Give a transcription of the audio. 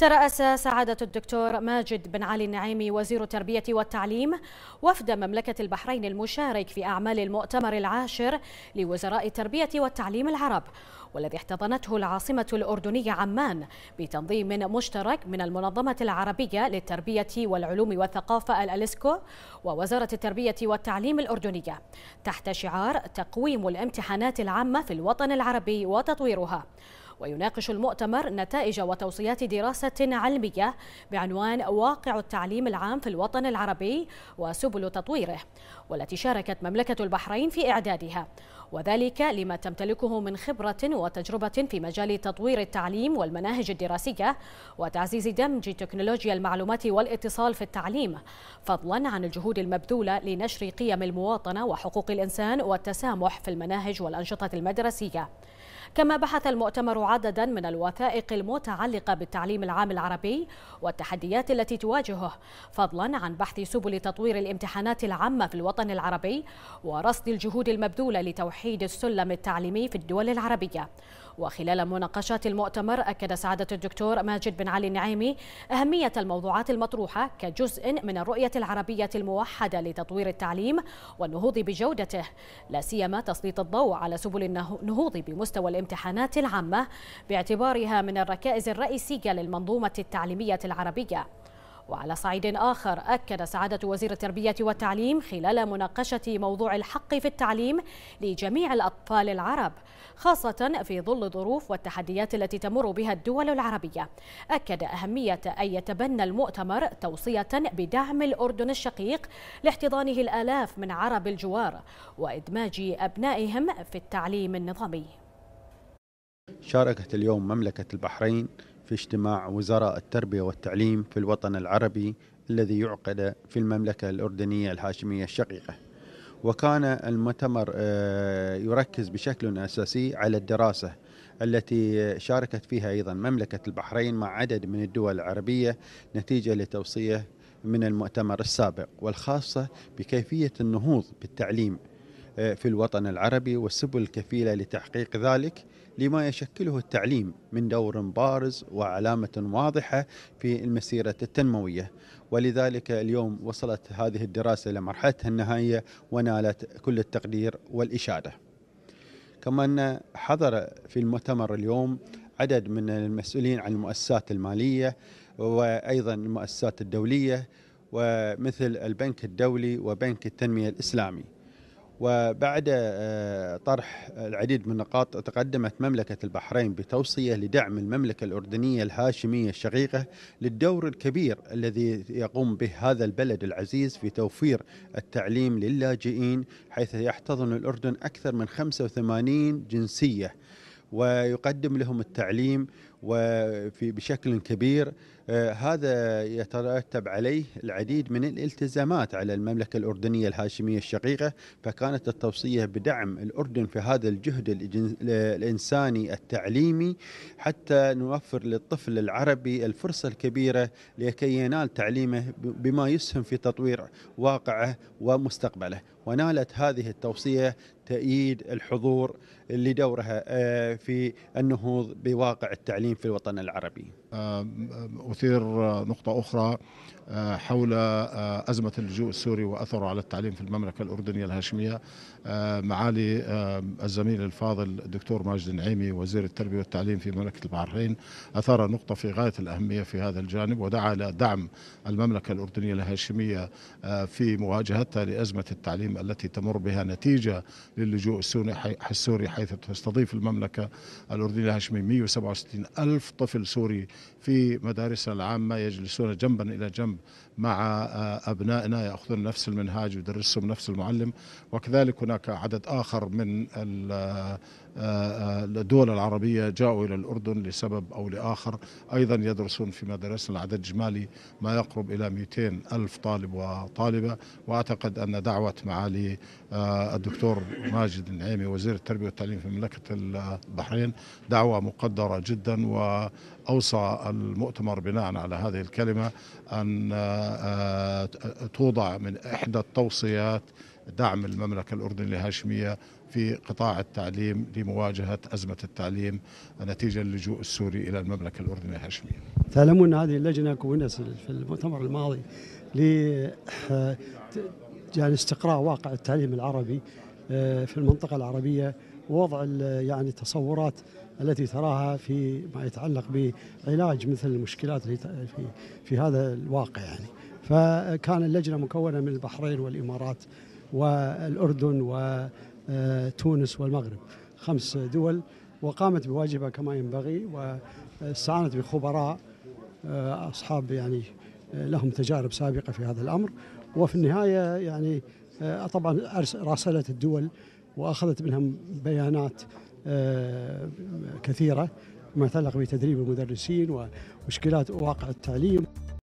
ترأس سعادة الدكتور ماجد بن علي النعيمي وزير التربية والتعليم وفد مملكة البحرين المشارك في أعمال المؤتمر العاشر لوزراء التربية والتعليم العرب والذي احتضنته العاصمة الأردنية عمان بتنظيم مشترك من المنظمة العربية للتربية والعلوم والثقافة الأليسكو ووزارة التربية والتعليم الأردنية تحت شعار تقويم الامتحانات العامة في الوطن العربي وتطويرها ويناقش المؤتمر نتائج وتوصيات دراسة علمية بعنوان واقع التعليم العام في الوطن العربي وسبل تطويره والتي شاركت مملكة البحرين في إعدادها وذلك لما تمتلكه من خبرة وتجربة في مجال تطوير التعليم والمناهج الدراسية وتعزيز دمج تكنولوجيا المعلومات والاتصال في التعليم فضلا عن الجهود المبذولة لنشر قيم المواطنة وحقوق الإنسان والتسامح في المناهج والأنشطة المدرسية كما بحث المؤتمر عددا من الوثائق المتعلقة بالتعليم العام العربي والتحديات التي تواجهه فضلا عن بحث سبل تطوير الامتحانات العامة في الوطن العربي ورصد الجهود المبذولة لتوحيد توحيد السلم التعليمي في الدول العربية وخلال مناقشات المؤتمر أكد سعادة الدكتور ماجد بن علي النعيمي أهمية الموضوعات المطروحة كجزء من الرؤية العربية الموحدة لتطوير التعليم والنهوض بجودته لا سيما تسليط الضوء على سبل النهوض بمستوى الامتحانات العامة باعتبارها من الركائز الرئيسية للمنظومة التعليمية العربية وعلى صعيد آخر أكد سعادة وزير التربية والتعليم خلال مناقشة موضوع الحق في التعليم لجميع الأطفال العرب خاصة في ظل الظروف والتحديات التي تمر بها الدول العربية أكد أهمية أن يتبنى المؤتمر توصية بدعم الأردن الشقيق لاحتضانه الآلاف من عرب الجوار وإدماج أبنائهم في التعليم النظامي شاركت اليوم مملكة البحرين في اجتماع وزراء التربية والتعليم في الوطن العربي الذي يعقد في المملكة الأردنية الهاشمية الشقيقة وكان المؤتمر آه، يركز بشكل أساسي على الدراسة التي شاركت فيها أيضا مملكة البحرين مع عدد من الدول العربية نتيجة لتوصية من المؤتمر السابق والخاصة بكيفية النهوض بالتعليم آه، في الوطن العربي والسبل الكفيلة لتحقيق ذلك لما يشكله التعليم من دور بارز وعلامة واضحة في المسيرة التنموية ولذلك اليوم وصلت هذه الدراسة إلى مرحلتها النهائية ونالت كل التقدير والإشادة كما أن حضر في المؤتمر اليوم عدد من المسؤولين عن المؤسسات المالية وأيضا المؤسسات الدولية ومثل البنك الدولي وبنك التنمية الإسلامي وبعد آه، طرح العديد من النقاط تقدمت مملكة البحرين بتوصية لدعم المملكة الأردنية الهاشمية الشقيقة للدور الكبير الذي يقوم به هذا البلد العزيز في توفير التعليم للاجئين حيث يحتضن الأردن أكثر من 85 جنسية ويقدم لهم التعليم وفي بشكل كبير آه، هذا يترتب عليه العديد من الالتزامات على المملكة الأردنية الهاشمية الشقيقة فكانت التوصية بدعم الأردن في هذا الجهد الإنساني التعليمي حتى نوفر للطفل العربي الفرصة الكبيرة لكي ينال تعليمه بما يسهم في تطوير واقعه ومستقبله ونالت هذه التوصية تأييد الحضور لدورها آه، في النهوض بواقع التعليم المواطنين في الوطن العربي أثير آه، نقطة أخرى آه، حول آه، أزمة اللجوء السوري وأثره على التعليم في المملكة الأردنية الهاشمية معالي الزميل الفاضل الدكتور ماجد النعيمي وزير التربية والتعليم في مملكة البحرين أثار نقطة في غاية الأهمية في هذا الجانب ودعا إلى دعم المملكة الأردنية الهاشمية في مواجهتها لأزمة التعليم التي تمر بها نتيجة للجوء السوري حيث تستضيف المملكة الأردنية الهاشمية 167 ألف طفل سوري في مدارسنا العامة يجلسون جنبا إلى جنب مع آه، أبنائنا يأخذون نفس المنهاج ويدرسهم نفس المعلم وكذلك هناك عدد آخر من آه، آه، الدول العربية جاءوا إلى الأردن لسبب أو لآخر أيضا يدرسون في مدارسنا العدد الإجمالي ما يقرب إلى 200 ألف طالب وطالبة وأعتقد أن دعوة معالي آه، الدكتور ماجد النعيمي وزير التربية والتعليم في مملكة البحرين دعوة مقدرة جدا وأوصى المؤتمر بناء على هذه الكلمة أن توضع من إحدى التوصيات دعم المملكة الأردن الهاشمية في قطاع التعليم لمواجهة أزمة التعليم نتيجة اللجوء السوري إلى المملكة الأردنية الهاشمية تعلمون هذه اللجنة كونت في المؤتمر الماضي ل يعني استقراء واقع التعليم العربي آه، في المنطقة العربية ووضع يعني التصورات التي تراها في ما يتعلق بعلاج مثل المشكلات في في هذا الواقع يعني فكان اللجنه مكونه من البحرين والامارات والاردن آه، تونس والمغرب خمس دول وقامت بواجبها كما ينبغي واستعانت بخبراء آه، اصحاب يعني آه، لهم تجارب سابقه في هذا الامر وفي النهايه يعني طبعا راسلت الدول واخذت منهم بيانات كثيره ما يتعلق بتدريب المدرسين ومشكلات واقع التعليم